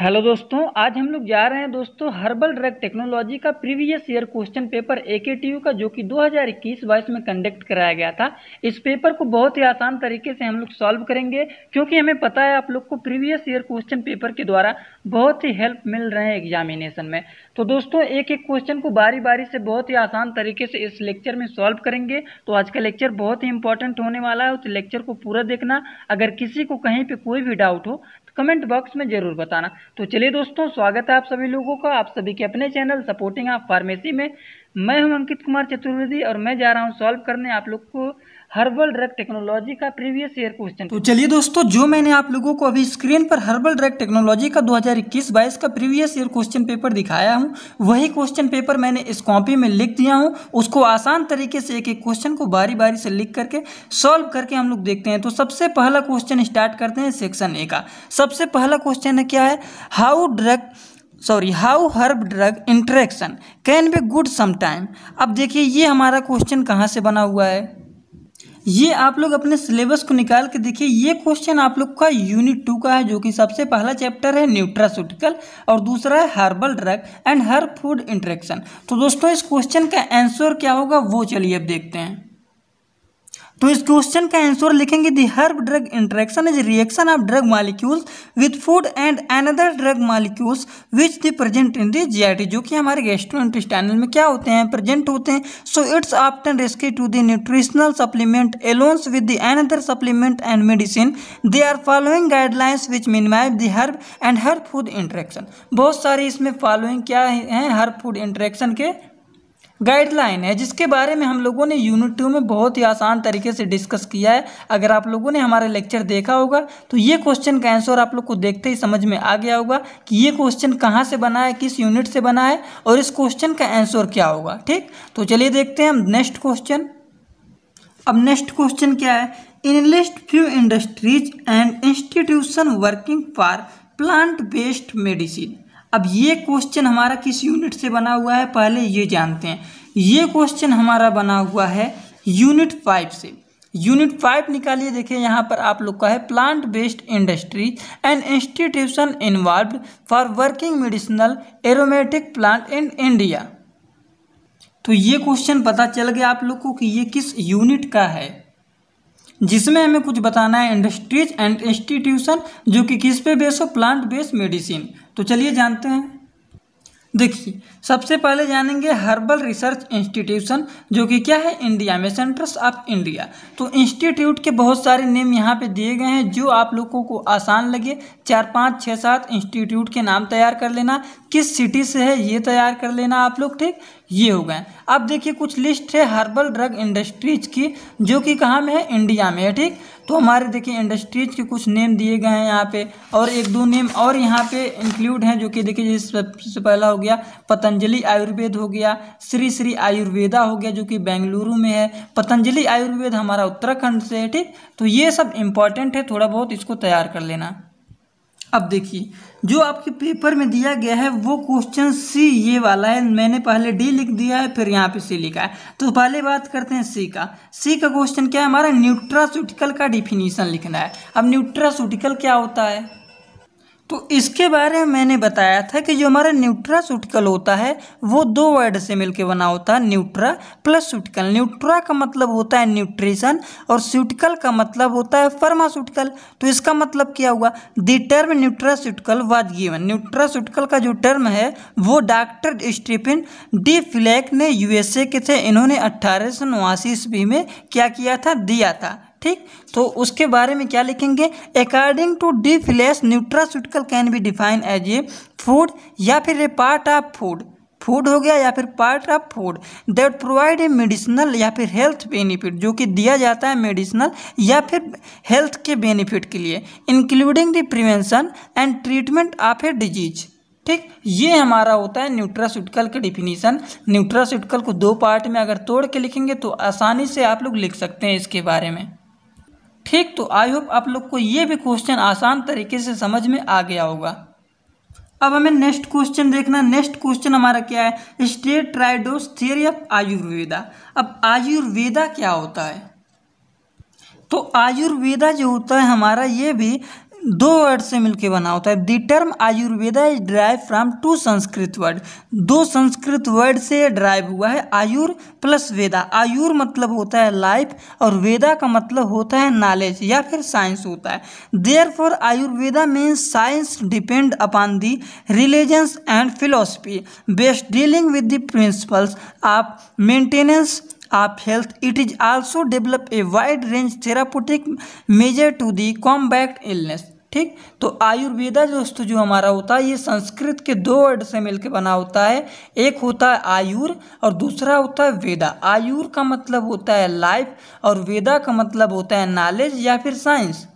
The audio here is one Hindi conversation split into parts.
हेलो दोस्तों आज हम लोग जा रहे हैं दोस्तों हर्बल ड्रग टेक्नोलॉजी का previous year question paper A का जो कि 2021 बाईस में कंडक्ट कराया गया था इस पेपर को बहुत ही आसान तरीके से हम लोग सॉल्व करेंगे क्योंकि हमें पता है आप लोग को प्रीवियस ईयर क्वेश्चन पेपर के द्वारा बहुत ही हेल्प मिल रहे हैं एग्जामिनेशन में तो दोस्तों एक एक क्वेश्चन को बारी बारी से बहुत ही आसान तरीके से इस लेक्चर में सॉल्व करेंगे तो आज का लेक्चर बहुत ही इंपॉर्टेंट होने वाला है उस लेक्चर को पूरा देखना अगर किसी को कहीं पर कोई भी डाउट हो कमेंट बॉक्स में जरूर बताना तो चलिए दोस्तों स्वागत है आप सभी लोगों का आप सभी के अपने चैनल सपोर्टिंग आप फार्मेसी में मैं हूं अंकित कुमार चतुर्वेदी और मैं जा रहा हूं सॉल्व करने आप लोग को हर्बल ड्रग टेक्नोलॉजी का प्रीवियस ईयर क्वेश्चन तो चलिए दोस्तों जो मैंने आप लोगों को अभी स्क्रीन पर हर्बल ड्रग टेक्नोलॉजी का 2021-22 का प्रीवियस ईयर क्वेश्चन पेपर दिखाया हूँ वही क्वेश्चन पेपर मैंने इस कॉपी में लिख दिया हूँ उसको आसान तरीके से एक एक क्वेश्चन को बारी बारी से लिख करके सॉल्व करके हम लोग देखते हैं तो सबसे पहला क्वेश्चन स्टार्ट करते हैं सेक्शन ए का सबसे पहला क्वेश्चन है क्या है how drug sorry how herb drug interaction can be good sometime अब देखिए ये हमारा क्वेश्चन कहाँ से बना हुआ है ये आप लोग अपने सिलेबस को निकाल के देखिए ये क्वेश्चन आप लोग का यूनिट टू का है जो कि सबसे पहला चैप्टर है न्यूट्रासूटिकल और दूसरा है herbal drug and herb food interaction तो दोस्तों इस क्वेश्चन का आंसर क्या होगा वो चलिए अब देखते हैं तो इस क्वेश्चन का आंसर लिखेंगे the herb drug interaction is reaction of drug molecules with food and another drug molecules which the present in the जी जो कि हमारे गेस्ट्रोइंटेस्टाइनल में क्या होते हैं प्रेजेंट होते हैं so it's often rescue to the nutritional supplement along with the another supplement and medicine they are following guidelines which minimise the herb and herb food interaction बहुत सारे इसमें फॉलोइंग क्या हैं हर्ब फूड इंट्रैक्शन के गाइडलाइन है जिसके बारे में हम लोगों ने यूनिट टू में बहुत ही आसान तरीके से डिस्कस किया है अगर आप लोगों ने हमारा लेक्चर देखा होगा तो ये क्वेश्चन का आंसर आप लोग को देखते ही समझ में आ गया होगा कि ये क्वेश्चन कहाँ से बना है किस यूनिट से बना है और इस क्वेश्चन का आंसर क्या होगा ठीक तो चलिए देखते हैं हम नेक्स्ट क्वेश्चन अब नेक्स्ट क्वेश्चन क्या है list few industries and institution working for plant based medicine अब ये क्वेश्चन हमारा किस यूनिट से बना हुआ है पहले ये जानते हैं ये क्वेश्चन हमारा बना हुआ है यूनिट फाइव से यूनिट फाइव निकालिए देखिए यहाँ पर आप लोग का है plant based industry and institution involve for working medicinal aromatic plant in India तो ये क्वेश्चन पता चल गया आप लोग को कि ये किस यूनिट का है जिसमें हमें कुछ बताना है इंडस्ट्रीज एंड इंस्टीट्यूशन जो कि किस पे बेस हो प्लांट बेस्ड मेडिसिन तो चलिए जानते हैं देखिए सबसे पहले जानेंगे हर्बल रिसर्च इंस्टीट्यूशन जो कि क्या है इंडिया में सेंटर्स ऑफ इंडिया तो इंस्टीट्यूट के बहुत सारे नेम यहाँ पे दिए गए हैं जो आप लोगों को आसान लगे चार पाँच छः सात इंस्टीट्यूट के नाम तैयार कर लेना किस सिटी से है ये तैयार कर लेना आप लोग ठीक ये हो गए अब देखिए कुछ लिस्ट है हर्बल ड्रग इंडस्ट्रीज की जो कि कहाँ में है इंडिया में है ठीक तो हमारे देखिए इंडस्ट्रीज के कुछ नेम दिए गए हैं यहाँ पे और एक दो नेम और यहाँ पे इंक्लूड हैं जो कि देखिए सबसे पहला हो गया पतंजलि आयुर्वेद हो गया श्री श्री आयुर्वेदा हो गया जो कि बेंगलुरु में है पतंजलि आयुर्वेद हमारा उत्तराखंड से है ठीक तो ये सब इम्पॉर्टेंट है थोड़ा बहुत इसको तैयार कर लेना अब देखिए जो आपके पेपर में दिया गया है वो क्वेश्चन सी ये वाला है मैंने पहले डी लिख दिया है फिर यहाँ पे सी लिखा है तो पहले बात करते हैं सी का सी का क्वेश्चन क्या है हमारा न्यूट्रासूटिकल का डिफिनीशन लिखना है अब न्यूट्रासूटिकल क्या होता है तो इसके बारे में मैंने बताया था कि जो हमारा न्यूट्रासूटिकल होता है वो दो वर्ड से मिलकर बना होता है न्यूट्रा प्लस सूटिकल न्यूट्रा का मतलब होता है न्यूट्रिशन और सूटिकल का मतलब होता है फार्मासूटिकल तो इसका मतलब क्या हुआ the term nutraceutical was given nutraceutical का जो टर्म है वो डॉक्टर स्टीफिन डी फ्लैक ने यूएसए के थे इन्होंने अट्ठारह सौ ईस्वी में क्या किया था दिया था ठीक तो उसके बारे में क्या लिखेंगे according to DeFelice nutraceutical can be define as a food या फिर a part of food food हो गया या फिर part of food that provide a medicinal या फिर हेल्थ बेनिफिट जो कि दिया जाता है मेडिसिनल या फिर हेल्थ के बेनिफिट के लिए including the prevention and treatment of a disease ठीक ये हमारा होता है न्यूट्रासूटिकल का डिफिनीसन न्यूट्रासूटिकल को दो पार्ट में अगर तोड़ के लिखेंगे तो आसानी से आप लोग लिख सकते हैं इसके बारे में ठीक तो आई होप आप लोग को ये भी क्वेश्चन आसान तरीके से समझ में आ गया होगा अब हमें नेक्स्ट क्वेश्चन देखना नेक्स्ट क्वेश्चन हमारा क्या है state tridosha theory of Ayurveda अब आयुर्वेदा क्या होता है तो आयुर्वेदा जो होता है हमारा ये भी दो वर्ड से मिलकर बना होता है the term Ayurveda is derive from two Sanskrit word दो संस्कृत वर्ड से ड्राइव हुआ है आयुर प्लस वेदा आयुर मतलब होता है लाइफ और वेदा का मतलब होता है नॉलेज या फिर साइंस होता है therefore Ayurveda means science depend upon the religions and philosophy based dealing with the principles of maintenance of health it is also develop a wide range therapeutic measure to the combat illness ठीक तो आयुर्वेदा दोस्तों जो हमारा होता है ये संस्कृत के दो वर्ड से मिलकर बना होता है एक होता है आयुर और दूसरा होता है वेदा आयुर का मतलब होता है लाइफ और वेदा का मतलब होता है नॉलेज या फिर साइंस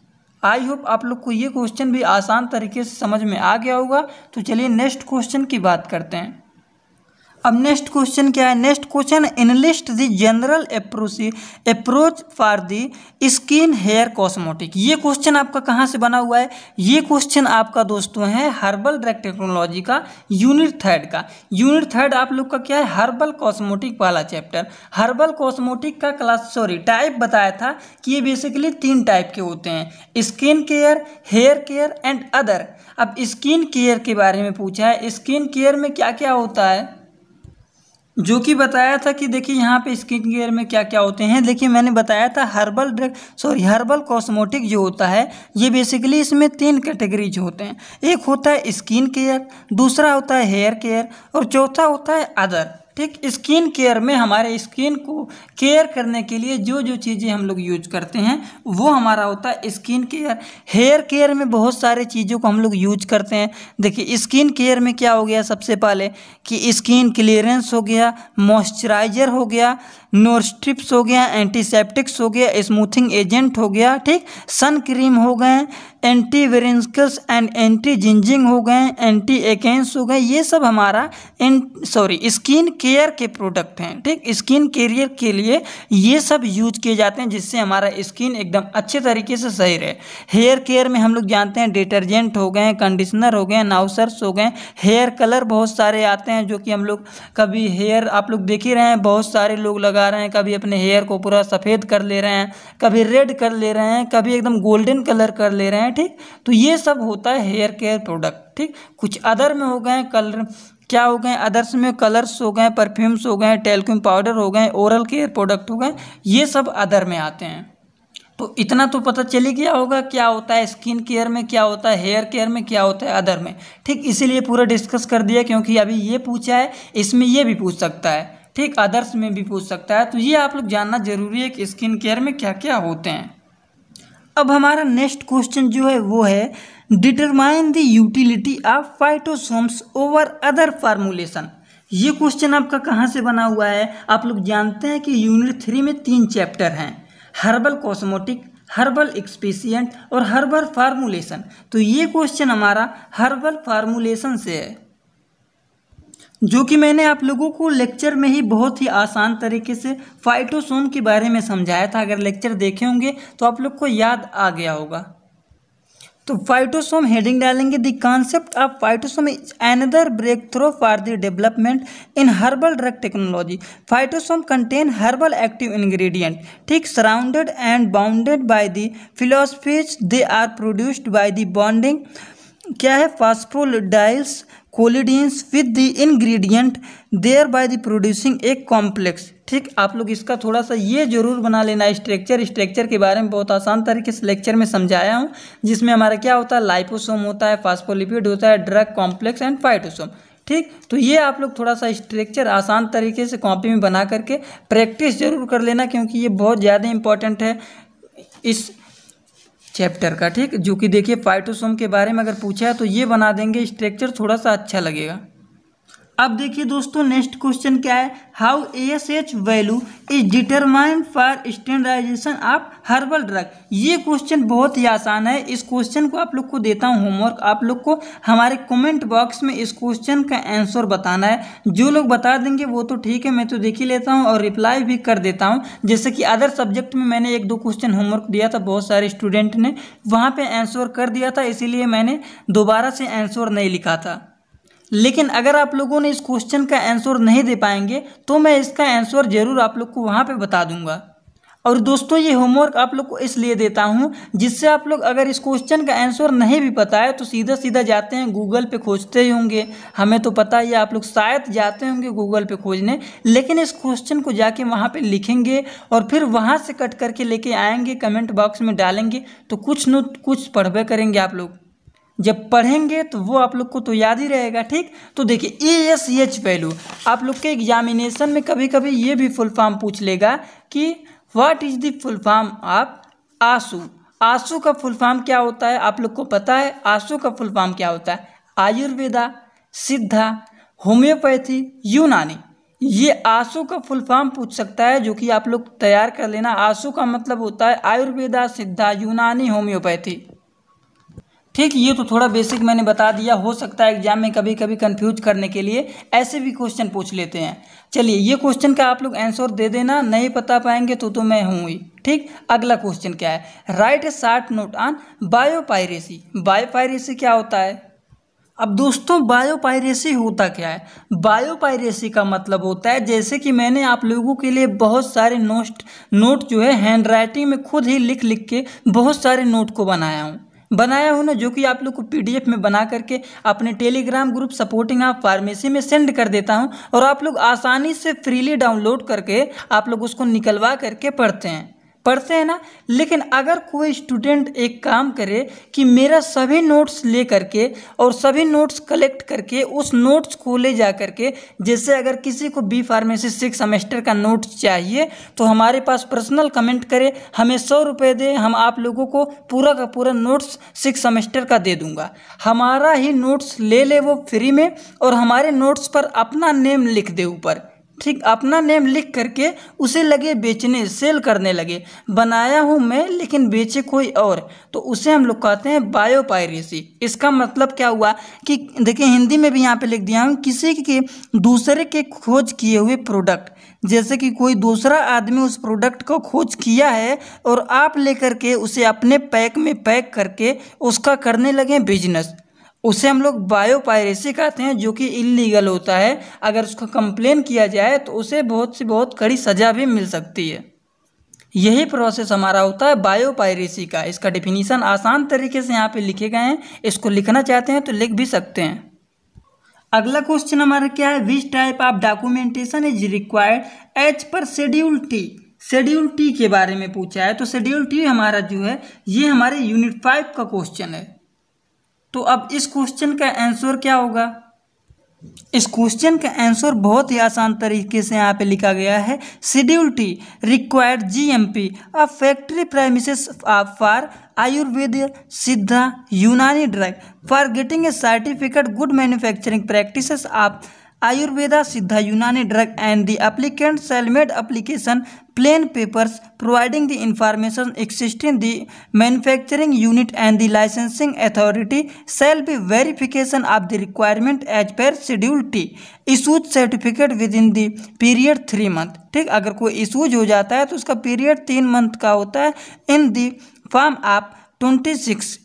आई होप आप लोग को ये क्वेश्चन भी आसान तरीके से समझ में आ गया होगा तो चलिए नेक्स्ट क्वेश्चन की बात करते हैं अब नेक्स्ट क्वेश्चन क्या है next question enlist the general approach for the skin hair cosmetic ये क्वेश्चन आपका कहाँ से बना हुआ है ये क्वेश्चन आपका दोस्तों है हर्बल ड्रैक टेक्नोलॉजी का यूनिट थर्ड का यूनिट थर्ड आप लोग का क्या है हर्बल कॉस्मोटिक वाला चैप्टर हर्बल कॉस्मोटिक का क्लास सॉरी टाइप बताया था कि ये बेसिकली तीन टाइप के होते हैं skin care hair care and other अब स्किन केयर के बारे में पूछा है स्किन केयर में क्या क्या होता है जो कि बताया था कि देखिए यहाँ पे स्किन केयर में क्या क्या होते हैं देखिए मैंने बताया था herbal drug sorry herbal cosmetic जो होता है ये बेसिकली इसमें तीन कैटेगरीज होते हैं एक होता है स्किन केयर दूसरा होता है हेयर केयर और चौथा होता है अदर ठीक स्किन केयर में हमारे स्किन को केयर करने के लिए जो जो चीज़ें हम लोग यूज करते हैं वो हमारा होता है स्किन केयर हेयर केयर में बहुत सारे चीज़ों को हम लोग यूज करते हैं देखिए स्किन केयर में क्या हो गया सबसे पहले कि स्किन क्लियरेंस हो गया मॉइस्चराइजर हो गया नोस्ट्रिप्स हो गया एंटीसेप्टिक्स हो गया स्मूथिंग एजेंट हो गया ठीक सन क्रीम हो गए वेरेंसकस एंड एंटी जिंजिंग हो गए एंटी एकेंस हो गए ये सब हमारा सॉरी स्किन केयर के प्रोडक्ट हैं ठीक स्किन केयर के लिए ये सब यूज किए जाते हैं जिससे हमारा स्किन एकदम अच्छे तरीके से सही रहे हेयर केयर में हम लोग जानते हैं डिटर्जेंट हो गए कंडीशनर हो गए नाउसर्स हो गए हेयर कलर बहुत सारे आते हैं जो कि हम लोग कभी हेयर आप लोग देख ही रहे हैं बहुत सारे लोग लगा रहे हैं कभी अपने हेयर को पूरा सफ़ेद कर ले रहे हैं कभी रेड कर ले रहे हैं कभी एकदम गोल्डन कलर कर ले रहे हैं हैं ठीक तो ये सब होता है हेयर केयर प्रोडक्ट ठीक कुछ अदर में हो गए कलर क्या हो गए अदर्स में कलर्स हो गए परफ्यूम्स हो गए टेल्क्यूम पाउडर हो गए ओरल केयर प्रोडक्ट हो गए ये सब अदर में आते हैं तो इतना तो पता चली गया होगा क्या होता है स्किन केयर में क्या होता है हेयर केयर में क्या होता है अदर में ठीक इसीलिए पूरा डिस्कस कर दिया क्योंकि अभी ये पूछा है इसमें ये भी पूछ सकता है ठीक अदर्स में भी पूछ सकता है तो ये आप लोग जानना जरूरी है कि स्किन केयर में क्या क्या होते हैं अब हमारा नेक्स्ट क्वेश्चन जो है वो है determine the utility of phytosomes over other formulation ये क्वेश्चन आपका कहाँ से बना हुआ है आप लोग जानते हैं कि यूनिट थ्री में तीन चैप्टर हैं हर्बल कॉस्मोटिक हर्बल एक्सपीसियंट और हर्बल फार्मूलेशन तो ये क्वेश्चन हमारा हर्बल फार्मूलेशन से है जो कि मैंने आप लोगों को लेक्चर में ही बहुत ही आसान तरीके से फाइटोसोम के बारे में समझाया था अगर लेक्चर देखे होंगे तो आप लोग को याद आ गया होगा तो फाइटोसोम हेडिंग डालेंगे the concept of phytosome is another breakthrough for the development in herbal drug technology phytosome contain herbal active ingredient ठीक surrounded and bounded by the philosophies they are produced by the bonding क्या है डाइल्स कोलिडियंस with the ingredient thereby the producing a complex ठीक आप लोग इसका थोड़ा सा ये जरूर बना लेना स्ट्रक्चर स्ट्रक्चर के बारे में बहुत आसान तरीके से लेक्चर में समझाया हूँ जिसमें हमारा क्या होता है लाइपोसोम होता है फास्फोलिपिड होता है ड्रग कॉम्प्लेक्स एंड फाइटोसोम ठीक तो ये आप लोग थोड़ा सा स्ट्रक्चर आसान तरीके से कॉपी में बना करके प्रैक्टिस जरूर कर लेना क्योंकि ये बहुत ज़्यादा इंपॉर्टेंट है इस चैप्टर का ठीक जो कि देखिए फाइटोसोम के बारे में अगर पूछा है तो ये बना देंगे स्ट्रक्चर थोड़ा सा अच्छा लगेगा अब देखिए दोस्तों नेक्स्ट क्वेश्चन क्या है how ash value is determine for standardisation of herbal drug ये क्वेश्चन बहुत ही आसान है इस क्वेश्चन को आप लोग को देता हूँ होमवर्क आप लोग को हमारे कमेंट बॉक्स में इस क्वेश्चन का आंसर बताना है जो लोग बता देंगे वो तो ठीक है मैं तो देख ही लेता हूँ और रिप्लाई भी कर देता हूँ जैसे कि अदर सब्जेक्ट में मैंने एक दो क्वेश्चन होमवर्क दिया था बहुत सारे स्टूडेंट ने वहाँ पर आंसर कर दिया था इसीलिए मैंने दोबारा से आंसर नहीं लिखा था लेकिन अगर आप लोगों ने इस क्वेश्चन का आंसर नहीं दे पाएंगे तो मैं इसका आंसर ज़रूर आप लोग को वहाँ पे बता दूंगा और दोस्तों ये होमवर्क आप लोग को इसलिए देता हूँ जिससे आप लोग अगर इस क्वेश्चन का आंसर नहीं भी पता है तो सीधा सीधा जाते हैं गूगल पे खोजते ही होंगे हमें तो पता ही आप लोग शायद जाते होंगे गूगल पे खोजने लेकिन इस क्वेश्चन को जाके वहाँ पे लिखेंगे और फिर वहाँ से कट करके लेके आएंगे कमेंट बॉक्स में डालेंगे तो कुछ न कुछ पढ़वे करेंगे आप लोग जब पढ़ेंगे तो वो आप लोग को तो याद ही रहेगा ठीक तो देखिए ए एस एच वैल्यू आप लोग के एग्जामिनेशन में कभी कभी ये भी फुल फॉर्म पूछ लेगा कि what is the full form of आंसू आंसू का फुल फॉर्म क्या होता है आप लोग को पता है आंसू का फुल फॉर्म क्या होता है आयुर्वेदा सिद्धा होम्योपैथी यूनानी ये आंसू का फुल फॉर्म पूछ सकता है जो कि आप लोग तैयार कर लेना आंसू का मतलब होता है आयुर्वेदा सिद्धा यूनानी होम्योपैथी ठीक ये तो थोड़ा बेसिक मैंने बता दिया हो सकता है एग्जाम में कभी कभी कन्फ्यूज करने के लिए ऐसे भी क्वेश्चन पूछ लेते हैं चलिए ये क्वेश्चन का आप लोग आंसर दे देना नहीं बता पाएंगे तो तो मैं हूँ ही ठीक अगला क्वेश्चन क्या है write a short note on biopiracy biopiracy क्या होता है अब दोस्तों बायोपायरेसी होता क्या है बायोपायरेसी का मतलब होता है जैसे कि मैंने आप लोगों के लिए बहुत सारे नोट नोट जो है हैंड राइटिंग में खुद ही लिख लिख के बहुत सारे नोट को बनाया हूँ बनाया हूँ ना जो कि आप लोग को पीडीएफ में बना करके अपने टेलीग्राम ग्रुप सपोर्टिंग आप फार्मेसी में सेंड कर देता हूँ और आप लोग आसानी से फ्रीली डाउनलोड करके आप लोग उसको निकलवा करके पढ़ते हैं पढ़ते हैं ना लेकिन अगर कोई स्टूडेंट एक काम करे कि मेरा सभी नोट्स ले करके और सभी नोट्स कलेक्ट करके उस नोट्स को ले जा करके जैसे अगर किसी को बी फार्मेसी सिक्स सेमेस्टर का नोट्स चाहिए तो हमारे पास पर्सनल कमेंट करे हमें सौ रुपये दें हम आप लोगों को पूरा का पूरा नोट्स सिक्स सेमेस्टर का दे दूंगा हमारा ही नोट्स ले ले वो फ्री में और हमारे नोट्स पर अपना नेम लिख दे ऊपर ठीक अपना नेम लिख करके उसे लगे बेचने सेल करने लगे बनाया हूँ मैं लेकिन बेचे कोई और तो उसे हम लोग कहते हैं बायो पायरेसी इसका मतलब क्या हुआ कि देखिए हिंदी में भी यहाँ पे लिख दिया हूँ किसी के दूसरे के खोज किए हुए प्रोडक्ट जैसे कि कोई दूसरा आदमी उस प्रोडक्ट को खोज किया है और आप लेकर के उसे अपने पैक में पैक करके उसका करने लगे बिजनेस उसे हम लोग बायो पायरेसी कहते हैं जो कि इलीगल होता है अगर उसको कंप्लेन किया जाए तो उसे बहुत सी बहुत कड़ी सज़ा भी मिल सकती है यही प्रोसेस हमारा होता है बायो पायरेसी का इसका डिफिनीसन आसान तरीके से यहाँ पे लिखे गए हैं इसको लिखना चाहते हैं तो लिख भी सकते हैं अगला क्वेश्चन हमारा क्या है which type of documentation is required as per schedule T schedule T के बारे में पूछा है तो शेड्यूल टी हमारा जो है ये हमारे यूनिट फाइव का क्वेश्चन है तो अब इस क्वेश्चन का आंसर क्या होगा इस क्वेश्चन का आंसर बहुत ही आसान तरीके से यहाँ पे लिखा गया है schedule T required GMP a factory of for Ayurveda Siddha Unani drug for getting a certificate good manufacturing practices of Ayurveda Siddha Unani drug and the applicant सेलमेड made plain papers providing the information existing the manufacturing unit and the licensing authority shall be verification of the requirement as per schedule T issued certificate within the period three month ठीक अगर कोई इशूज हो जाता है तो उसका पीरियड तीन मंथ का होता है इन दी फॉर्म आप ट्वेंटी सिक्स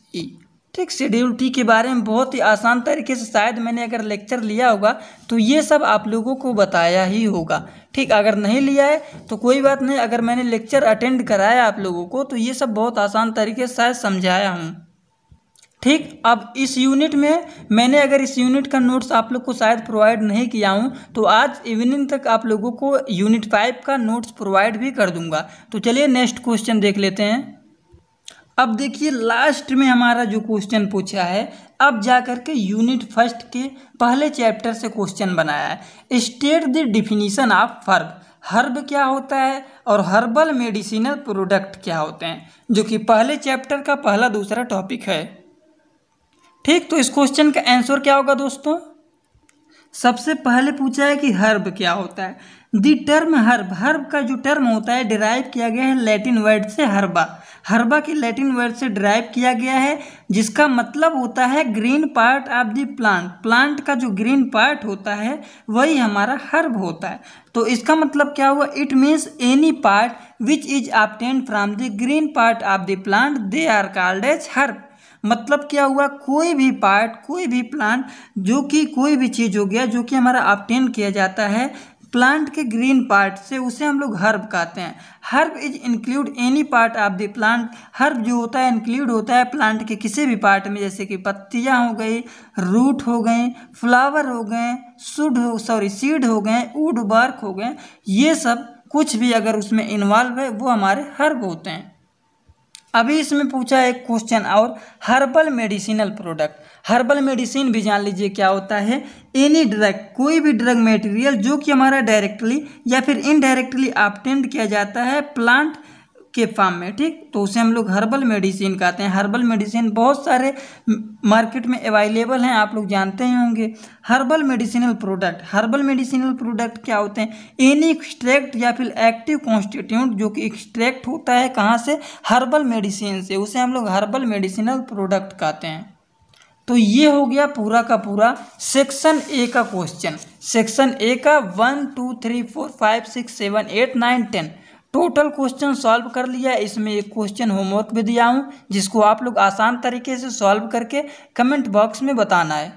ठीक शेड्यूल टी के बारे में बहुत ही आसान तरीके से शायद मैंने अगर लेक्चर लिया होगा तो ये सब आप लोगों को बताया ही होगा ठीक अगर नहीं लिया है तो कोई बात नहीं अगर मैंने लेक्चर अटेंड कराया आप लोगों को तो ये सब बहुत आसान तरीके से शायद समझाया हूँ ठीक अब इस यूनिट में मैंने अगर इस यूनिट का नोट्स आप लोग को शायद प्रोवाइड नहीं किया हूँ तो आज इवनिंग तक आप लोगों को यूनिट फाइव का नोट्स प्रोवाइड भी कर दूंगा तो चलिए नेक्स्ट क्वेश्चन देख लेते हैं अब देखिए लास्ट में हमारा जो क्वेश्चन पूछा है अब जा कर के यूनिट फर्स्ट के पहले चैप्टर से क्वेश्चन बनाया है state the definition of herb herb क्या होता है और हर्बल मेडिसिनल प्रोडक्ट क्या होते हैं जो कि पहले चैप्टर का पहला दूसरा टॉपिक है ठीक तो इस क्वेश्चन का आंसर क्या होगा दोस्तों सबसे पहले पूछा है कि हर्ब क्या होता है दी टर्म हर्ब हर्ब का जो टर्म होता है डिराइव किया गया है लैटिन वर्ड से हर्बा हर्बा के लैटिन वर्ड से डिराइव किया गया है जिसका मतलब होता है green part of the plant plant का जो ग्रीन पार्ट होता है वही हमारा हर्ब होता है तो इसका मतलब क्या हुआ it means any part which is obtain from the green part of the plant they are called as herb मतलब क्या हुआ कोई भी पार्ट कोई भी प्लांट जो कि कोई भी चीज़ हो गया जो कि हमारा ऑप्टेन किया जाता है प्लांट के ग्रीन पार्ट से उसे हम लोग हर्ब कहते हैं herb is include any part of the plant herb जो होता है इंक्लूड होता है प्लांट के किसी भी पार्ट में जैसे कि पत्तियाँ हो गई रूट हो गए फ्लावर हो गए सुड हो सॉरी सीड हो गए वुड वर्क हो गए ये सब कुछ भी अगर उसमें इन्वॉल्व है वो हमारे हर्ब होते हैं अभी इसमें पूछा एक क्वेश्चन और herbal medicinal product herbal medicine भी जान लीजिए क्या होता है एनी ड्रग कोई भी ड्रग मटेरियल जो कि हमारा डायरेक्टली या फिर इनडायरेक्टली ऑप्टेंड किया जाता है प्लांट के फार्म में ठीक तो उसे हम लोग हर्बल मेडिसिन कहते हैं हर्बल मेडिसिन बहुत सारे मार्केट में अवेलेबल हैं आप लोग जानते ही होंगे herbal medicinal product herbal medicinal product क्या होते हैं एनी एक्सट्रैक्ट या फिर एक्टिव कॉन्स्टिट्यूंट जो कि एक्सट्रैक्ट होता है कहाँ से हर्बल मेडिसिन से उसे हम लोग हर्बल मेडिसिनल प्रोडक्ट कहते हैं तो ये हो गया पूरा का पूरा सेक्शन ए का क्वेश्चन सेक्शन ए का one two three four five six seven eight nine ten total question solve कर लिया इसमें एक क्वेश्चन होमवर्क भी दिया हूँ जिसको आप लोग आसान तरीके से सॉल्व करके कमेंट बॉक्स में बताना है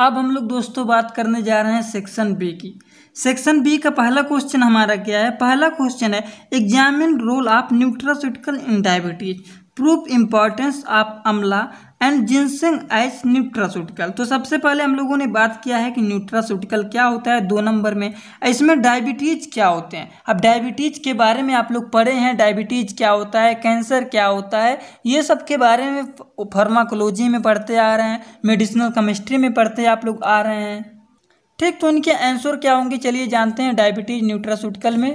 अब हम लोग दोस्तों बात करने जा रहे हैं सेक्शन बी की सेक्शन बी का पहला क्वेश्चन हमारा क्या है पहला क्वेश्चन है examine role of nutraceutical in diabetes proof importance of amla and ginseng as nutraceutical तो सबसे पहले हम लोगों ने बात किया है कि न्यूट्रासूटिकल क्या होता है दो नंबर में इसमें डायबिटीज़ क्या होते हैं अब डायबिटीज़ के बारे में आप लोग पढ़े हैं डायबिटीज़ क्या होता है कैंसर क्या होता है ये सब के बारे में फार्माकोलॉजी में पढ़ते आ रहे हैं मेडिसिनल केमिस्ट्री में पढ़ते आप लोग आ रहे हैं ठीक तो उनके आंसर क्या होंगे चलिए जानते हैं डायबिटीज़ न्यूट्रासूटिकल में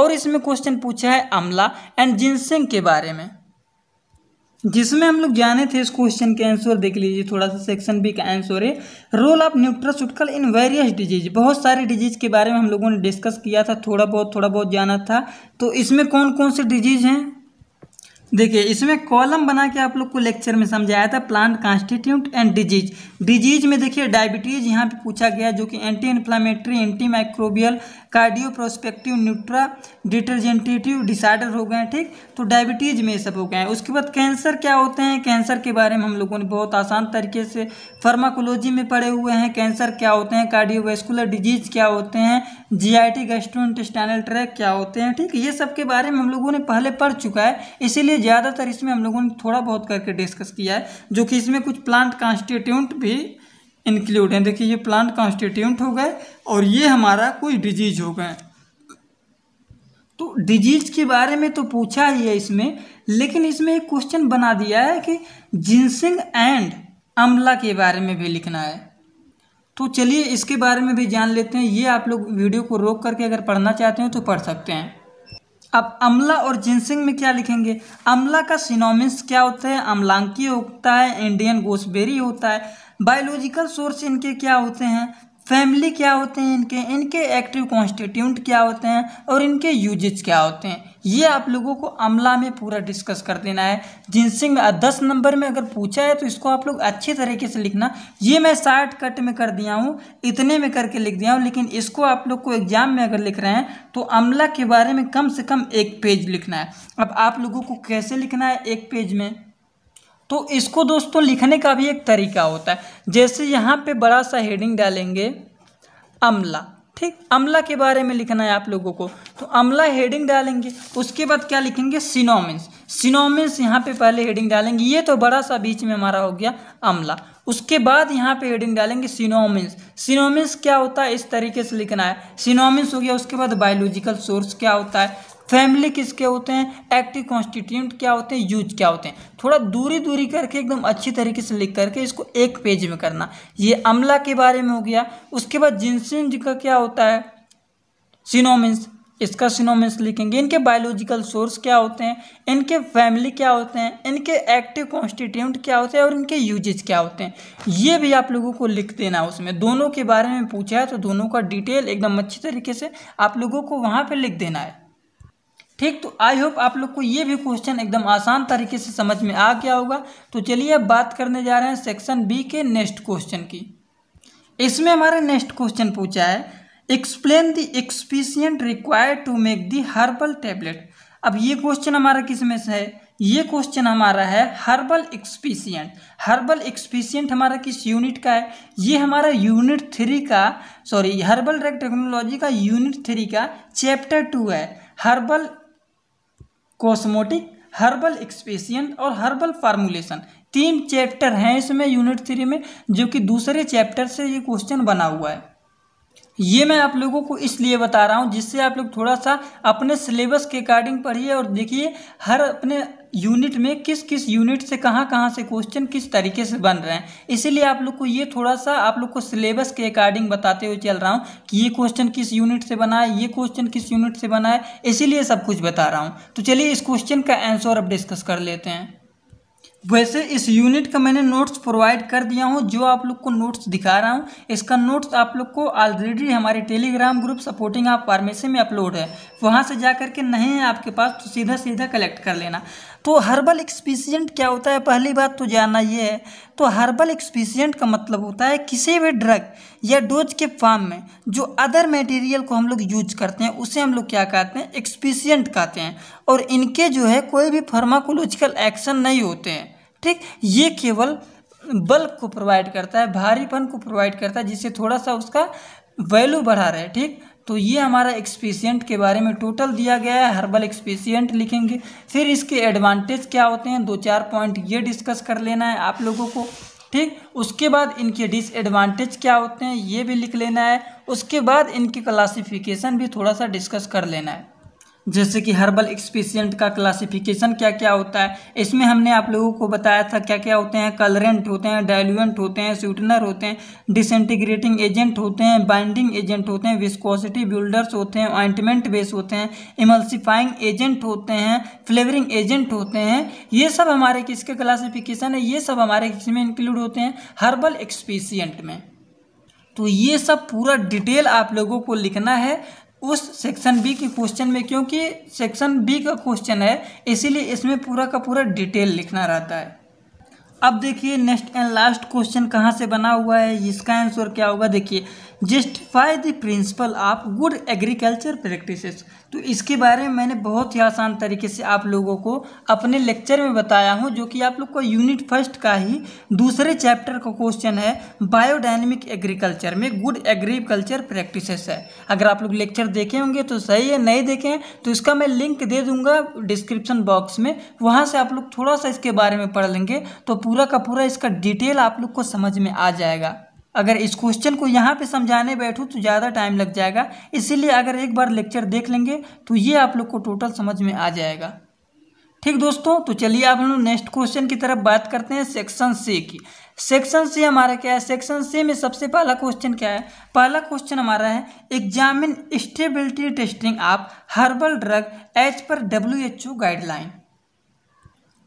और इसमें क्वेश्चन पूछा है अमला एंड जिनसेंग के बारे में जिसमें हम लोग जाने थे इस क्वेश्चन के आंसर देख लीजिए थोड़ा सा सेक्शन बी का आंसर है role of nutraceutical in various disease बहुत सारे डिजीज के बारे में हम लोगों ने डिस्कस किया था थोड़ा बहुत थोड़ा बहुत जाना था तो इसमें कौन कौन से डिजीज हैं देखिए इसमें कॉलम बना के आप लोग को लेक्चर में समझाया था plant constituent and disease disease में देखिए डायबिटीज़ यहाँ पे पूछा गया जो कि anti inflammatory anti microbial cardio prospective neuro degenerative disorder हो गए हैं ठीक तो डायबिटीज़ में ये सब हो गए हैं उसके बाद कैंसर क्या होते हैं कैंसर के बारे में हम लोगों ने बहुत आसान तरीके से फार्माकोलॉजी में पढ़े हुए हैं कैंसर क्या होते हैं कार्डियोवेस्कुलर डिजीज क्या होते हैं G I T gastro intestinal tract क्या होते हैं ठीक ये सब के बारे में हम लोगों ने पहले पढ़ चुका है इसीलिए ज़्यादातर इसमें हम लोगों ने थोड़ा बहुत करके डिस्कस किया है जो कि इसमें कुछ प्लांट कॉन्स्टिट्यूंट भी इंक्लूड हैं देखिए ये प्लांट कॉन्स्टिट्यूंट हो गए और ये हमारा कोई डिजीज हो गए तो डिजीज के बारे में तो पूछा ही है इसमें लेकिन इसमें एक क्वेश्चन बना दिया है कि जिनसिंग एंड अमला के बारे में भी लिखना है तो चलिए इसके बारे में भी जान लेते हैं ये आप लोग वीडियो को रोक करके अगर पढ़ना चाहते हैं तो पढ़ सकते हैं अब अम्ला और जिनसिंग में क्या लिखेंगे अमला का सिनोमिन्स क्या होता है अम्लांकी होता है इंडियन गोसबेरी होता है बायोलॉजिकल सोर्स इनके क्या होते हैं फैमिली क्या होते हैं इनके इनके एक्टिव कॉन्स्टिट्यूंट क्या होते हैं और इनके यूजेज क्या होते हैं ये आप लोगों को अमला में पूरा डिस्कस कर देना है जिनसिंग में दस नंबर में अगर पूछा है तो इसको आप लोग अच्छे तरीके से लिखना ये मैं शार्ट कट में कर दिया हूँ इतने में करके लिख दिया हूँ लेकिन इसको आप लोग को एग्जाम में अगर लिख रहे हैं तो अमला के बारे में कम से कम एक पेज लिखना है अब आप लोगों को कैसे लिखना है एक पेज में तो इसको दोस्तों लिखने का भी एक तरीका होता है जैसे यहाँ पे बड़ा सा हेडिंग डालेंगे अमला ठीक अमला के बारे में लिखना है आप लोगों को तो अमला हेडिंग डालेंगे उसके बाद क्या लिखेंगे सिनोमिन्स सिनोमिन्स यहाँ पे पहले हेडिंग डालेंगे ये तो बड़ा सा बीच में हमारा हो गया अमला उसके बाद यहाँ पे हेडिंग डालेंगे सिनोमिन्स सिनोमिन्स क्या होता है इस तरीके से लिखना है सिनोमिन्स हो गया उसके बाद बायोलॉजिकल सोर्स क्या होता है फैमिली किसके होते हैं एक्टिव कॉन्स्टिट्यूंट क्या होते हैं यूज क्या होते हैं थोड़ा दूरी दूरी करके एकदम अच्छी तरीके से लिख करके इसको एक पेज में करना ये अमला के बारे में हो गया उसके बाद जिनसिन का क्या होता है सिनोमिन्स इसका सिनोमिन्स लिखेंगे इनके बायोलॉजिकल सोर्स क्या होते हैं इनके फैमिली क्या होते हैं इनके एक्टिव कॉन्स्टिट्यूंट क्या होते हैं और इनके यूजेज क्या होते हैं ये भी आप लोगों को लिख देना उसमें दोनों के बारे में पूछा है तो दोनों का डिटेल एकदम अच्छी तरीके से आप लोगों को वहाँ पर लिख देना है ठीक तो आई होप आप लोग को ये भी क्वेश्चन एकदम आसान तरीके से समझ में आ गया होगा तो चलिए अब बात करने जा रहे हैं सेक्शन बी के नेक्स्ट क्वेश्चन की इसमें हमारा नेक्स्ट क्वेश्चन पूछा है explain the excipient require to make the herbal tablet अब ये क्वेश्चन हमारा किस में से है ये क्वेश्चन हमारा है हर्बल एक्सपीसियंट हर्बल एक्सपीसियंट हमारा किस यूनिट का है ये हमारा यूनिट थ्री का सॉरी हर्बल ड्रग टेक्नोलॉजी का यूनिट थ्री का चैप्टर टू है हर्बल कॉस्मोटिक हर्बल एक्सपेशियन और हर्बल फार्मूलेशन तीन चैप्टर हैं इसमें यूनिट थ्री में जो कि दूसरे चैप्टर से ये क्वेश्चन बना हुआ है ये मैं आप लोगों को इसलिए बता रहा हूँ जिससे आप लोग थोड़ा सा अपने सिलेबस के अकॉर्डिंग पढ़िए और देखिए हर अपने यूनिट में किस किस यूनिट से कहाँ कहाँ से क्वेश्चन किस तरीके से बन रहे हैं इसीलिए आप लोग को ये थोड़ा सा आप लोग को सिलेबस के अकॉर्डिंग बताते हुए चल रहा हूँ कि ये क्वेश्चन किस यूनिट से बना है ये क्वेश्चन किस यूनिट से बना है इसीलिए सब कुछ बता रहा हूँ तो चलिए इस क्वेश्चन का आंसर अब डिस्कस कर लेते हैं वैसे इस यूनिट का मैंने नोट्स प्रोवाइड कर दिया हूँ जो आप लोग को नोट्स दिखा रहा हूँ इसका नोट्स आप लोग को ऑलरेडी हमारे टेलीग्राम ग्रुप सपोर्टिंग आप फार्मेसी में अपलोड है वहाँ से जा करके नहीं है आपके पास तो सीधा सीधा कलेक्ट कर लेना तो हर्बल एक्सपीसियंट क्या होता है पहली बात तो जानना ये है तो हर्बल एक्सपीसियंट का मतलब होता है किसी भी ड्रग या डोज के फॉर्म में जो अदर मटेरियल को हम लोग यूज करते हैं उसे हम लोग क्या कहते हैं एक्सपीसियंट कहते हैं और इनके जो है कोई भी फार्माकोलॉजिकल एक्शन नहीं होते हैं ठीक ये केवल बल्क को प्रोवाइड करता है भारीपन को प्रोवाइड करता है जिससे थोड़ा सा उसका वैल्यू बढ़ा रहे ठीक तो ये हमारा एक्सपीसियंट के बारे में टोटल दिया गया है हर्बल एक्सपीसियंट लिखेंगे फिर इसके एडवांटेज क्या होते हैं दो चार पॉइंट ये डिस्कस कर लेना है आप लोगों को ठीक उसके बाद इनके डिसएडवांटेज क्या होते हैं ये भी लिख लेना है उसके बाद इनकी क्लासिफिकेशन भी थोड़ा सा डिस्कस कर लेना है जैसे कि हर्बल एक्सपेशियंट का क्लासिफिकेशन क्या क्या होता है इसमें हमने आप लोगों को बताया था क्या क्या होते हैं कलरेंट होते हैं डाइल्यूएंट होते हैं स्वीटनर होते हैं डिसइंटीग्रेटिंग एजेंट होते हैं बाइंडिंग एजेंट होते हैं विस्कोसिटी बिल्डर्स होते हैं ऑइंटमेंट बेस होते हैं इमल्सिफाइंग एजेंट होते हैं फ्लेवरिंग एजेंट होते हैं ये सब हमारे किसके क्लासिफिकेशन है ये सब हमारे किसमें इंक्लूड होते हैं हर्बल एक्सपेशियंट में तो ये सब पूरा डिटेल आप लोगों को लिखना है उस सेक्शन बी के क्वेश्चन में क्योंकि सेक्शन बी का क्वेश्चन है इसीलिए इसमें पूरा का पूरा डिटेल लिखना रहता है अब देखिए नेक्स्ट एंड लास्ट क्वेश्चन कहाँ से बना हुआ है इसका आंसर क्या होगा देखिए justify the principle of good agriculture practices तो इसके बारे में मैंने बहुत ही आसान तरीके से आप लोगों को अपने लेक्चर में बताया हूँ जो कि आप लोग को यूनिट फर्स्ट का ही दूसरे चैप्टर का क्वेश्चन है बायोडायनेमिक एग्रीकल्चर में गुड एग्रीकल्चर प्रैक्टिसेस है अगर आप लोग लेक्चर देखे होंगे तो सही है नहीं देखें तो इसका मैं लिंक दे दूंगा डिस्क्रिप्शन बॉक्स में वहाँ से आप लोग थोड़ा सा इसके बारे में पढ़ लेंगे तो पूरा का पूरा इसका डिटेल आप लोग को समझ में आ जाएगा अगर इस क्वेश्चन को यहाँ पे समझाने बैठूँ तो ज़्यादा टाइम लग जाएगा इसीलिए अगर एक बार लेक्चर देख लेंगे तो ये आप लोग को टोटल समझ में आ जाएगा ठीक दोस्तों तो चलिए आप लोग नेक्स्ट क्वेश्चन की तरफ बात करते हैं सेक्शन से की सेक्शन से हमारा क्या है सेक्शन से में सबसे पहला क्वेश्चन क्या है पहला क्वेश्चन हमारा है examine stability testing of herbal drug as per W H O guideline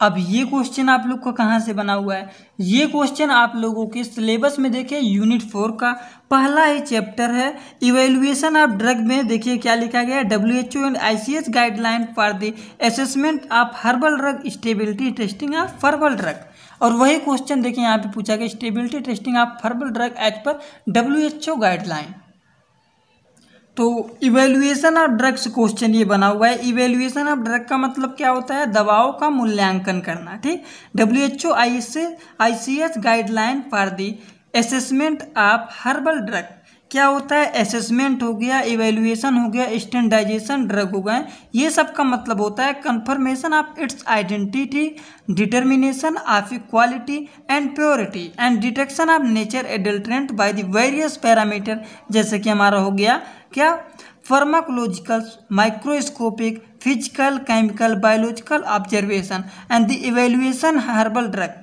अब ये क्वेश्चन आप लोग का कहाँ से बना हुआ है ये क्वेश्चन आप लोगों के सिलेबस में देखिए यूनिट फोर का पहला ही चैप्टर है इवेल्युएसन ऑफ ड्रग में देखिए क्या लिखा गया है W H O and I C S guideline for the assessment of herbal drug stability testing of herbal drug और वही क्वेश्चन देखिए यहाँ पे पूछा गया stability testing of herbal drug as per W H O guideline तो इवेल्युएशन ऑफ ड्रग्स क्वेश्चन ये बना हुआ है इवेल्युएशन ऑफ ड्रग का मतलब क्या होता है दवाओं का मूल्यांकन करना ठीक W H O I C I C S guideline for the assessment of herbal drug क्या होता है असेसमेंट हो गया इवेल्युएसन हो गया स्टैंडाइजेशन ड्रग हो गए ये सब का मतलब होता है confirmation of its identity determination of quality and purity and detection of nature adulterant by the various parameter जैसे कि हमारा हो गया क्या pharmacological microscopic physical chemical biological observation and the evaluation herbal drug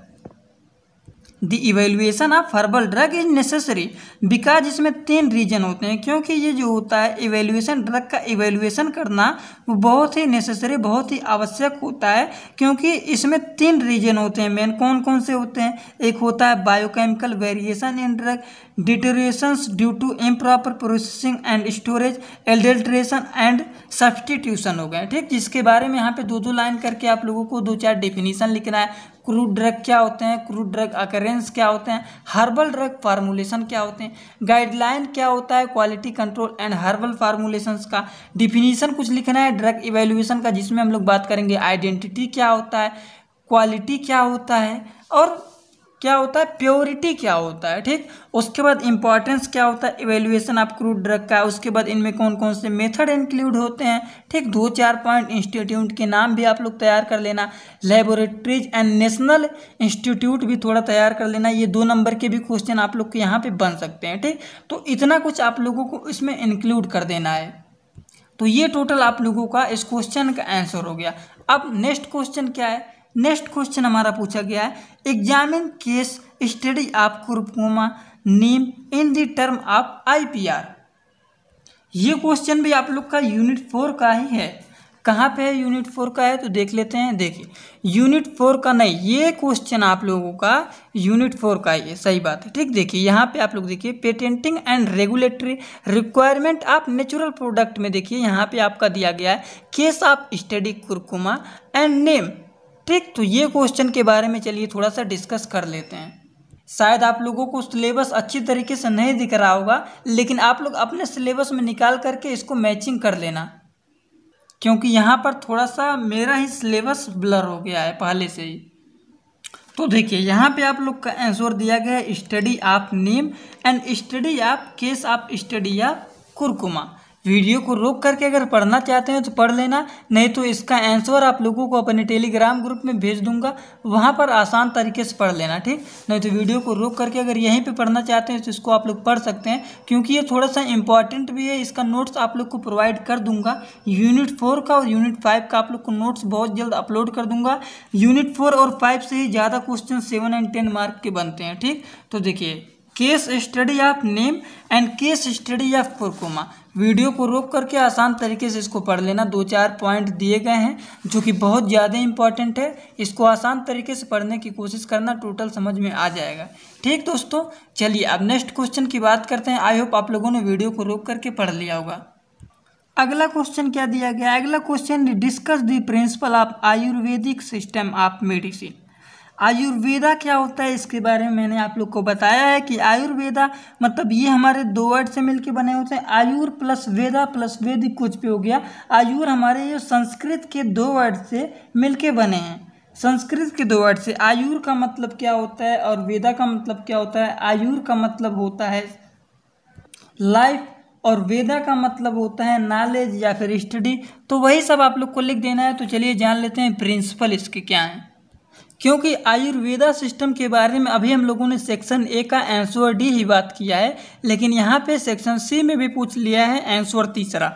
the evaluation of herbal drug is necessary because इसमें तीन रीजन होते हैं क्योंकि ये जो होता है इवेल्युएसन ड्रग का इवेल्युएसन करना वो बहुत ही नेसेसरी बहुत ही आवश्यक होता है क्योंकि इसमें तीन रीजन होते हैं मेन कौन कौन से होते हैं एक होता है biochemical variation in drug deterioration due to improper processing and storage adulteration and substitution हो गए ठीक जिसके बारे में यहाँ पे दो दो लाइन करके आप लोगों को दो चार डेफिनेशन लिखना है क्रूड ड्रग क्या होते हैं क्रूड ड्रग अकरेंस क्या होते हैं हर्बल ड्रग फार्मूलेशन क्या होते हैं गाइडलाइन क्या होता है quality control and herbal formulation का डिफिनीशन कुछ लिखना है ड्रग इवेल्यूएशन का जिसमें हम लोग बात करेंगे आइडेंटिटी क्या होता है क्वालिटी क्या होता है और क्या होता है प्योरिटी क्या होता है ठीक उसके बाद इंपॉर्टेंस क्या होता है इवेल्युएसन ऑफ क्रूड ड्रग का उसके बाद इनमें कौन कौन से मेथड इंक्लूड होते हैं ठीक दो चार पॉइंट इंस्टीट्यूट के नाम भी आप लोग तैयार कर लेना लेबोरेटरीज एंड नेशनल इंस्टीट्यूट भी थोड़ा तैयार कर लेना ये दो नंबर के भी क्वेश्चन आप लोग के यहाँ पर बन सकते हैं ठीक तो इतना कुछ आप लोगों को इसमें इंक्लूड कर देना है तो ये टोटल आप लोगों का इस क्वेश्चन का आंसर हो गया अब नेक्स्ट क्वेश्चन क्या है नेक्स्ट क्वेश्चन हमारा पूछा गया है examine case study of curcuma neem in the term of IPR ये क्वेश्चन भी आप लोग का यूनिट फोर का ही है कहाँ पे है यूनिट फोर का है तो देख लेते हैं देखिए यूनिट फोर का नहीं ये क्वेश्चन आप लोगों का यूनिट फोर का ही है सही बात है ठीक देखिए यहाँ पे आप लोग देखिए पेटेंटिंग एंड रेगुलेटरी रिक्वायरमेंट आप नेचुरल प्रोडक्ट में देखिए यहाँ पे आपका दिया गया है case of study curcuma and neem ठीक तो ये क्वेश्चन के बारे में चलिए थोड़ा सा डिस्कस कर लेते हैं शायद आप लोगों को सिलेबस अच्छी तरीके से नहीं दिख रहा होगा लेकिन आप लोग अपने सिलेबस में निकाल करके इसको मैचिंग कर लेना क्योंकि यहाँ पर थोड़ा सा मेरा ही सिलेबस ब्लर हो गया है पहले से ही तो देखिए यहाँ पे आप लोग का आंसर दिया गया है study of neem and study of case of study of curcuma video को रोक करके अगर पढ़ना चाहते हैं तो पढ़ लेना नहीं तो इसका आंसर आप लोगों को अपने टेलीग्राम ग्रुप में भेज दूंगा वहाँ पर आसान तरीके से पढ़ लेना ठीक नहीं तो वीडियो को रोक करके अगर यहीं पर पढ़ना चाहते हैं तो इसको आप लोग पढ़ सकते हैं क्योंकि ये थोड़ा सा इंपॉर्टेंट भी है इसका नोट्स आप लोग को प्रोवाइड कर दूंगा यूनिट फोर का और यूनिट फाइव का आप लोग को नोट्स बहुत जल्द अपलोड कर दूंगा यूनिट फोर और फाइव से ही ज़्यादा question seven and ten mark के बनते हैं ठीक तो देखिए case study of neem and case study of curcuma video को रोक करके आसान तरीके से इसको पढ़ लेना दो चार पॉइंट दिए गए हैं जो कि बहुत ज़्यादा इंपॉर्टेंट है इसको आसान तरीके से पढ़ने की कोशिश करना टोटल समझ में आ जाएगा ठीक दोस्तों चलिए अब नेक्स्ट क्वेश्चन की बात करते हैं आई होप आप लोगों ने वीडियो को रोक करके पढ़ लिया होगा अगला क्वेश्चन क्या दिया गया अगला question discuss the principle of Ayurvedic system of medicine Ayurveda क्या होता है इसके बारे में मैंने आप लोग को बताया है कि आयुर्वेदा मतलब ये हमारे दो वर्ड से मिलके बने होते हैं आयुर प्लस वेदा प्लस वेद कुछ पे हो गया आयुर हमारे ये संस्कृत के दो वर्ड से मिलके बने हैं संस्कृत के दो वर्ड से आयुर का मतलब क्या होता है और वेदा का मतलब क्या होता है आयुर का मतलब होता है लाइफ और वेदा का मतलब होता है नॉलेज या फिर स्टडी तो वही सब आप लोग को लिख देना है तो चलिए जान लेते हैं प्रिंसिपल इसके क्या हैं क्योंकि आयुर्वेदा सिस्टम के बारे में अभी हम लोगों ने सेक्शन ए का आंसर डी ही बात किया है लेकिन यहाँ पे सेक्शन सी में भी पूछ लिया है आंसर तीसरा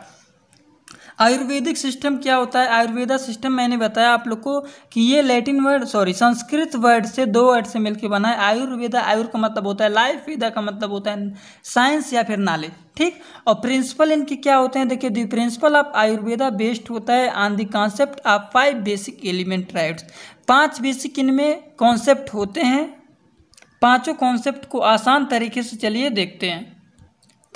आयुर्वेदिक सिस्टम क्या होता है आयुर्वेदा सिस्टम मैंने बताया आप लोग को कि ये Latin word sorry Sanskrit word से दो वर्ड से मिलकर बना है आयुर्वेदा आयुर् का मतलब होता है लाइफ वेदा का मतलब होता है साइंस या फिर नॉलेज ठीक और प्रिंसिपल इनके क्या होते हैं देखिए the principle of Ayurveda based होता है on the concept of five basic element rights पांच बेसिक इनमें कॉन्सेप्ट होते हैं पांचों कॉन्सेप्ट को आसान तरीके से चलिए देखते हैं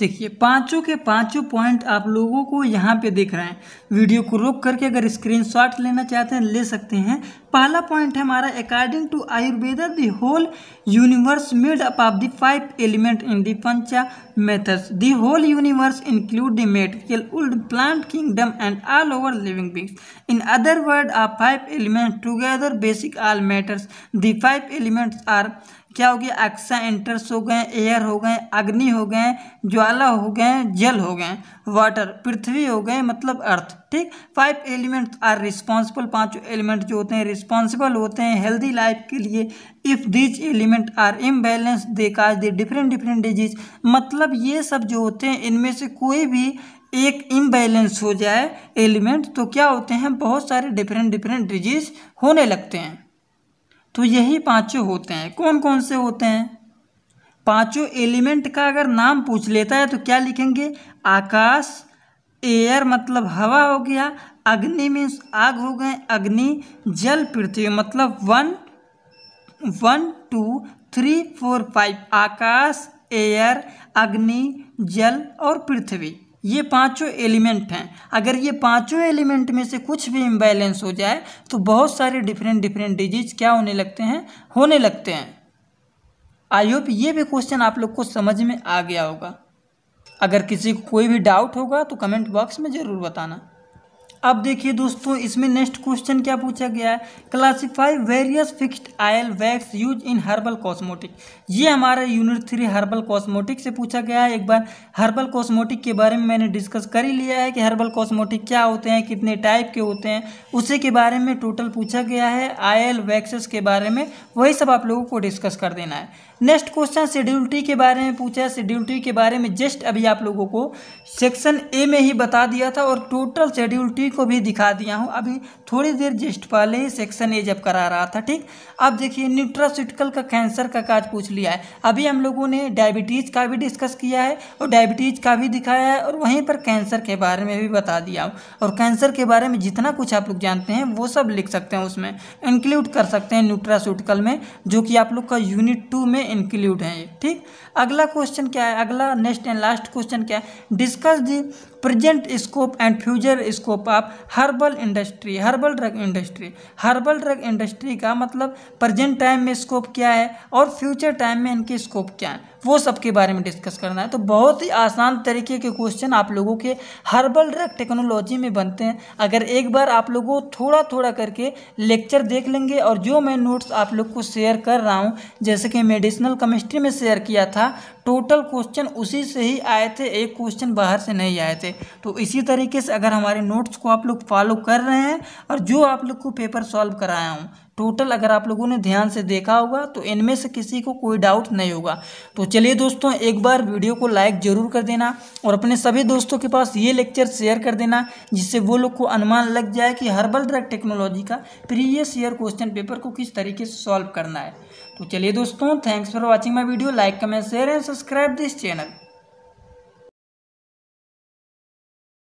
देखिए पांचों के पांचों पॉइंट आप लोगों को यहाँ पे देख रहे हैं वीडियो को रोक करके अगर स्क्रीनशॉट लेना चाहते हैं ले सकते हैं पहला पॉइंट है हमारा according to Ayurveda the whole universe made up of the five element in the pancha methods the whole universe include the material old plant kingdom and all over living beings in other word are five element together basic all matters the five elements are क्या हो गया अक्सा एंटर्स हो गए एयर हो गए अग्नि हो गए ज्वाला हो गए जल हो गए वाटर पृथ्वी हो गए मतलब अर्थ ठीक फाइव एलिमेंट आर रिस्पॉन्सिबल पांचों एलिमेंट जो होते हैं रिस्पॉन्सिबल होते हैं हेल्दी लाइफ के लिए if these element are imbalance they cause they different different diseases मतलब ये सब जो होते हैं इनमें से कोई भी एक इम्बैलेंस हो जाए एलिमेंट तो क्या होते हैं बहुत सारे डिफरेंट डिफरेंट डिजीज होने लगते हैं तो यही पांचों होते हैं कौन कौन से होते हैं पांचों एलिमेंट का अगर नाम पूछ लेता है तो क्या लिखेंगे आकाश एयर मतलब हवा हो गया अग्नि मीन्स आग हो गए अग्नि जल पृथ्वी मतलब one one two three four five आकाश एयर अग्नि जल और पृथ्वी ये पांचों एलिमेंट हैं अगर ये पांचों एलिमेंट में से कुछ भी इम्बैलेंस हो जाए तो बहुत सारे डिफरेंट डिफरेंट डिजीज क्या होने लगते हैं होने लगते हैं आई होप ये भी क्वेश्चन आप लोग को समझ में आ गया होगा अगर किसी को कोई भी डाउट होगा तो कमेंट बॉक्स में ज़रूर बताना अब देखिए दोस्तों इसमें नेक्स्ट क्वेश्चन क्या पूछा गया है classify various fixed oil wax use in herbal cosmetic ये हमारे यूनिट थ्री हर्बल कॉस्मोटिक से पूछा गया है एक बार हर्बल कॉस्मोटिक के बारे में मैंने डिस्कस कर ही लिया है कि हर्बल कॉस्मोटिक क्या होते हैं कितने टाइप के होते हैं उसी के बारे में टोटल पूछा गया है आयल वैक्सेस के बारे में वही सब आप लोगों को डिस्कस कर देना है नेक्स्ट क्वेश्चन शेड्यूल टी के बारे में पूछा है शेड्यूल टी के बारे में जस्ट अभी आप लोगों को सेक्शन ए में ही बता दिया था और टोटल शेड्यूल टी को भी दिखा दिया हूँ अभी थोड़ी देर जस्ट पहले ही सेक्शन ए जब करा रहा था ठीक अब देखिए न्यूट्रासिटिकल का कैंसर का काज पूछ लिया है अभी हम लोगों ने डायबिटीज़ का भी डिस्कस किया है और डायबिटीज़ का भी दिखाया है और वहीं पर कैंसर के बारे में भी बता दिया हूँ और कैंसर के बारे में जितना कुछ आप लोग जानते हैं वो सब लिख सकते हैं उसमें इंक्लूड कर सकते हैं न्यूट्रासिटिकल में जो कि आप लोग का यूनिट टू में इंक्लूड है ठीक अगला क्वेश्चन क्या है अगला नेक्स्ट एंड लास्ट क्वेश्चन क्या है discuss the present scope and future scope of herbal industry herbal drug industry herbal drug industry का मतलब प्रेजेंट टाइम में स्कोप क्या है और फ्यूचर टाइम में इनकी स्कोप क्या है वो सब के बारे में डिस्कस करना है तो बहुत ही आसान तरीके के क्वेश्चन आप लोगों के हर्बल ड्रग टेक्नोलॉजी में बनते हैं अगर एक बार आप लोगों थोड़ा थोड़ा करके लेक्चर देख लेंगे और जो मैं नोट्स आप लोग को शेयर कर रहा हूँ जैसे कि मेडिसिनल केमिस्ट्री में शेयर किया था टोटल क्वेश्चन उसी से ही आए थे एक क्वेश्चन बाहर से नहीं आए थे तो इसी तरीके से अगर हमारे नोट्स को आप लोग फॉलो कर रहे हैं और जो आप लोग को पेपर सॉल्व कराया हूँ टोटल अगर आप लोगों ने ध्यान से देखा होगा तो इनमें से किसी को कोई डाउट नहीं होगा तो चलिए दोस्तों एक बार वीडियो को लाइक ज़रूर कर देना और अपने सभी दोस्तों के पास ये लेक्चर शेयर कर देना जिससे वो लोग को अनुमान लग जाए कि हर्बल ड्रग टेक्नोलॉजी का प्रीवियस ईयर क्वेश्चन पेपर को किस तरीके से सॉल्व करना है तो चलिए दोस्तों thanks for watching my video like comment share and subscribe this channel